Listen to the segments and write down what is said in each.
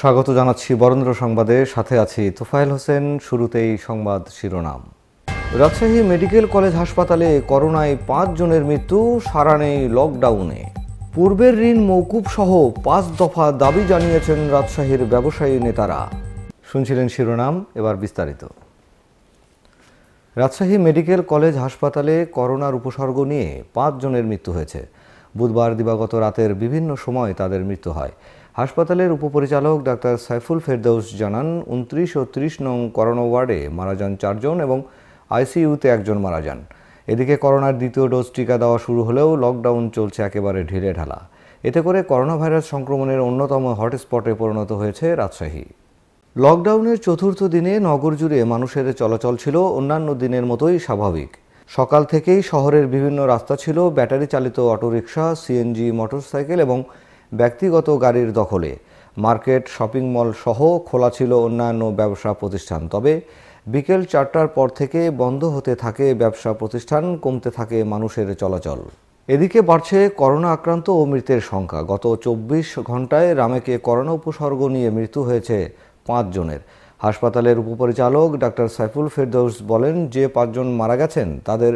স্বাগত জানাচ্ছি বরেন্দ্র সংবাদে সাথে আছি তোফায়েল হোসেন শুরুতেই সংবাদ শিরোনাম রাজশাহী মেডিকেল কলেজ হাসপাতালে করোনায় পাঁচ জনের মৃত্যু সারা নেই লকডাউনে পূর্বের ঋণ মৌকুব সহ পাঁচ দফা দাবি জানিয়েছেন রাজশাহীর ব্যবসায়ী নেতারা শুনছিলেন শিরোনাম এবার বিস্তারিত রাজশাহী মেডিকেল কলেজ হাসপাতালে করোনার উপসর্গ নিয়ে পাঁচজনের মৃত্যু হয়েছে বুধবার দিবাগত রাতের বিভিন্ন সময় তাদের মৃত্যু হয় হাসপাতালের উপপরিচালক ডাক্তার সাইফুল ফেরদৌস জানান উনত্রিশ ও ত্রিশ নং করোনা ওয়ার্ডে মারা যান চারজন এবং আইসিইউতে একজন মারা যান এদিকে করোনার দ্বিতীয় ডোজ টিকা দেওয়া শুরু হলেও লকডাউন চলছে একেবারে ঢিলে ঢালা এতে করে করোনা ভাইরাস সংক্রমণের অন্যতম হটস্পটে পরিণত হয়েছে রাজশাহী লকডাউনের চতুর্থ দিনে নগর জুড়ে মানুষের চলাচল ছিল অন্যান্য দিনের মতোই স্বাভাবিক সকাল থেকেই শহরের বিভিন্ন রাস্তা ছিল ব্যাটারি চালিত অটোরিকশা সিএনজি মোটরসাইকেল এবং ব্যক্তিগত গাড়ির দখলে মার্কেট শপিং মল সহ খোলা ছিল অন্যান্য ব্যবসা প্রতিষ্ঠান তবে বিকেল চারটার পর থেকে বন্ধ হতে থাকে ব্যবসা প্রতিষ্ঠান কমতে থাকে মানুষের চলাচল এদিকে বাড়ছে করোনা আক্রান্ত ও মৃতের সংখ্যা গত চব্বিশ ঘন্টায় রামেকে করোনা উপসর্গ নিয়ে মৃত্যু হয়েছে পাঁচজনের হাসপাতালের উপপরিচালক ডাক্তার সাইফুল ফেরদৌস বলেন যে পাঁচজন মারা গেছেন তাদের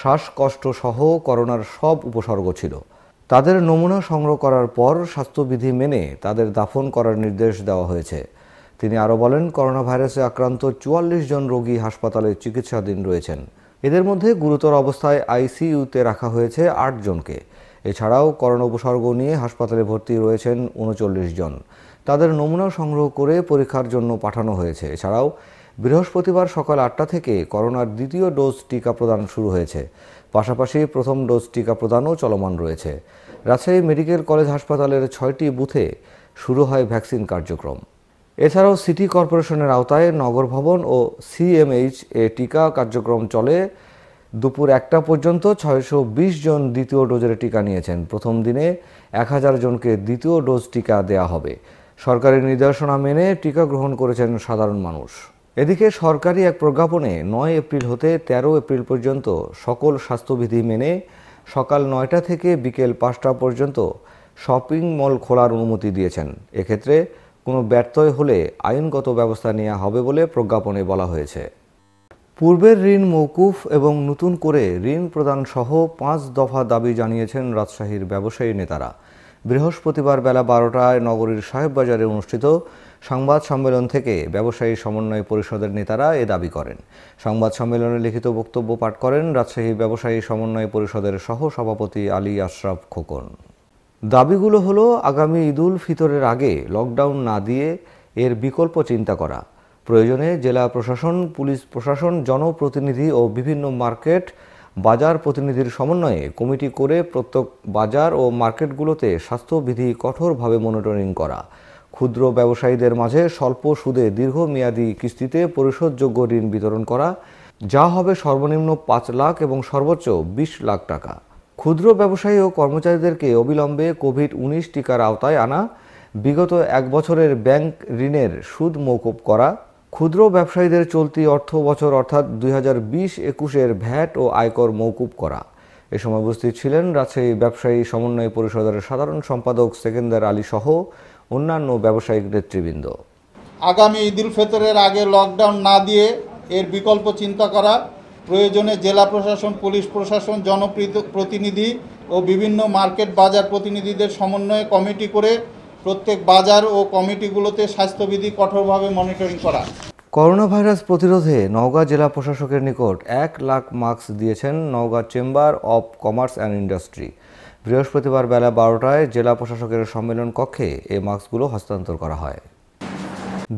শ্বাসকষ্ট সহ করোনার সব উপসর্গ ছিল তাদের নমুনা সংগ্রহ করার পর স্বাস্থ্যবিধি মেনে তাদের দাফন করার নির্দেশ দেওয়া হয়েছে তিনি আরও বলেন করোনা ভাইরাসে আক্রান্ত চুয়াল্লিশ জন রোগী হাসপাতালে চিকিৎসাধীন রয়েছেন এদের মধ্যে গুরুতর অবস্থায় আইসিইউতে রাখা হয়েছে আট জনকে এছাড়াও করোনা উপসর্গ নিয়ে হাসপাতালে ভর্তি রয়েছেন উনচল্লিশ জন তাদের নমুনা সংগ্রহ করে পরীক্ষার জন্য পাঠানো হয়েছে এছাড়াও বৃহস্পতিবার সকাল আটটা থেকে করোনার দ্বিতীয় ডোজ টিকা প্রদান শুরু হয়েছে পাশাপাশি প্রথম ডোজ টিকা প্রদানও চলমান রয়েছে রাজশাহী মেডিকেল কলেজ হাসপাতালের ছয়টি বুথে শুরু হয় ভ্যাকসিন কার্যক্রম এছাড়াও সিটি কর্পোরেশনের আওতায় নগর ভবন ও সিএমএইচ এ টিকা কার্যক্রম চলে দুপুর একটা পর্যন্ত ছয়শো জন দ্বিতীয় ডোজের টিকা নিয়েছেন প্রথম দিনে এক হাজার জনকে দ্বিতীয় ডোজ টিকা দেয়া হবে সরকারি নির্দেশনা মেনে টিকা গ্রহণ করেছেন সাধারণ মানুষ এদিকে সরকারি এক প্রজ্ঞাপনে নয় এপ্রিল হতে ১৩ এপ্রিল পর্যন্ত সকল স্বাস্থ্যবিধি মেনে সকাল নয়টা থেকে বিকেল পাঁচটা পর্যন্ত শপিং মল খোলার অনুমতি দিয়েছেন এক্ষেত্রে কোনো ব্যর্থয় হলে আইনগত ব্যবস্থা নেওয়া হবে বলে প্রজ্ঞাপনে বলা হয়েছে পূর্বের ঋণ মৌকুফ এবং নতুন করে ঋণ প্রদান সহ পাঁচ দফা দাবি জানিয়েছেন রাজশাহীর ব্যবসায়ী নেতারা বৃহস্পতিবার বেলা বারোটায় নগরীর সাহেববাজারে অনুষ্ঠিত সংবাদ সম্মেলন থেকে ব্যবসায়ী সমন্বয় পরিষদের নেতারা এ দাবি করেন সংবাদ সম্মেলনে লিখিত বক্তব্য পাঠ করেন রাজশাহী ব্যবসায়ী সমন্বয় পরিষদের সহ সভাপতি আলী আশরাফ খোকন দাবিগুলো হলো আগামী ঈদুল ফিতরের আগে লকডাউন না দিয়ে এর বিকল্প চিন্তা করা প্রয়োজনে জেলা প্রশাসন পুলিশ প্রশাসন জনপ্রতিনিধি ও বিভিন্ন মার্কেট বাজার প্রতিনিধির সমন্বয়ে কমিটি করে প্রত্যেক বাজার ও মার্কেটগুলোতে স্বাস্থ্যবিধি কঠোরভাবে মনিটরিং করা ক্ষুদ্র ব্যবসায়ীদের মাঝে স্বল্প সুদে দীর্ঘমেয়াদী কিস্তিতে পরিশোধযোগ্য ঋণ বিতরণ করা যা হবে সর্বনিম্ন পাঁচ লাখ এবং সর্বোচ্চ বিশ লাখ টাকা ক্ষুদ্র ব্যবসায়ী ও কর্মচারীদেরকে অবিলম্বে কোভিড উনিশ টিকার আওতায় আনা বিগত এক বছরের ব্যাংক ঋণের সুদ মৌকুব করা ক্ষুদ্র ব্যবসায়ীদের চলতি অর্থ বছর অর্থাৎ দুই হাজার বিশ একুশের ভ্যাট ও আয়কর মৌকুব করা এ সময় উপস্থিত ছিলেন রাজশাহী ব্যবসায়ী সমন্বয় পরিষদের সাধারণ সম্পাদক সেকেন্দার আলী সহ অন্যান্য ব্যবসায়িক নেতৃবৃন্দ আগামী ঈদুল ফেতরের আগে লকডাউন না দিয়ে এর বিকল্প চিন্তা করা প্রয়োজনে জেলা প্রশাসন পুলিশ প্রশাসন জনপ্রতিনিধি ও বিভিন্ন মার্কেট বাজার প্রতিনিধিদের সমন্বয়ে কমিটি করে প্রত্যেক বাজার ও কমিটিগুলোতে স্বাস্থ্যবিধি কঠোরভাবে মনিটরিং করা করোনা ভাইরাস প্রতিরোধে নওগাঁ জেলা প্রশাসকের নিকট এক লাখ মাস্ক দিয়েছেন Naogaon chamber of commerce and industry বৃহস্পতিবার বেলা বারোটায় জেলা প্রশাসকের সম্মেলন কক্ষে এই মাস্কগুলো হস্তান্তর করা হয়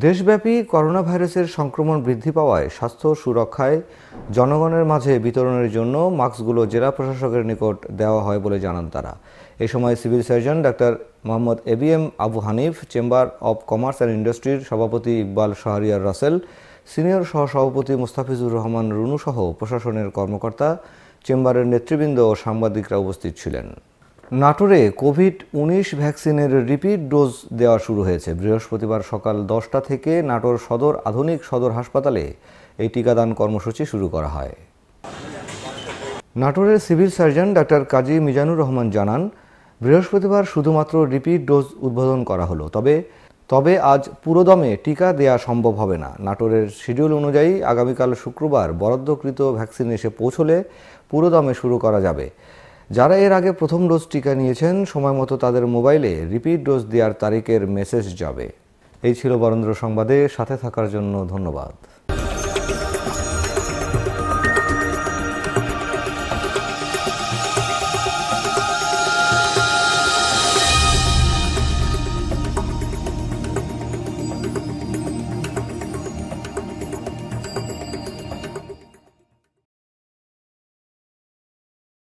দেশব্যাপী করোনা ভাইরাসের সংক্রমণ বৃদ্ধি পাওয়ায় স্বাস্থ্য সুরক্ষায় জনগণের মাঝে বিতরণের জন্য মাস্কগুলো জেলা প্রশাসকের নিকট দেওয়া হয় বলে জানান তারা এ সময় civil surgeon doctor Mohammad A B M Abu Hanif chamber of commerce and ইন্ডাস্ট্রির সভাপতি ইকবাল শাহরিয়ার রাসেল সিনিয়র সহ সভাপতি মুস্তাফিজুর রহমান রুনুসহ প্রশাসনের কর্মকর্তা চেম্বারের নেতৃবৃন্দ ও সাংবাদিকরা উপস্থিত ছিলেন নাটোরে কোভিড উনিশ ভ্যাকসিনের রিপিট ডোজ দেওয়া শুরু হয়েছে বৃহস্পতিবার সকাল দশটা থেকে নাটোর সদর আধুনিক সদর হাসপাতালে এই টিকাদান কর্মসূচি শুরু করা হয় নাটোরের civil surgeon doctor Kazi Mizanur Rahman জানান বৃহস্পতিবার শুধুমাত্র রিপিট ডোজ উদ্বোধন করা হলো তবে তবে আজ পুরোদমে টিকা দেয়া সম্ভব হবে না নাটোরের শিডিউল অনুযায়ী আগামীকাল শুক্রবার বরাদ্দকৃত ভ্যাকসিন এসে পৌঁছলে পুরোদমে শুরু করা যাবে যারা এর আগে প্রথম ডোজ টিকা নিয়েছেন সময় মতো তাদের মোবাইলে রিপিট ডোজ দেওয়ার তারিখের মেসেজ যাবে এই ছিল বরেন্দ্র সংবাদে সাথে থাকার জন্য ধন্যবাদ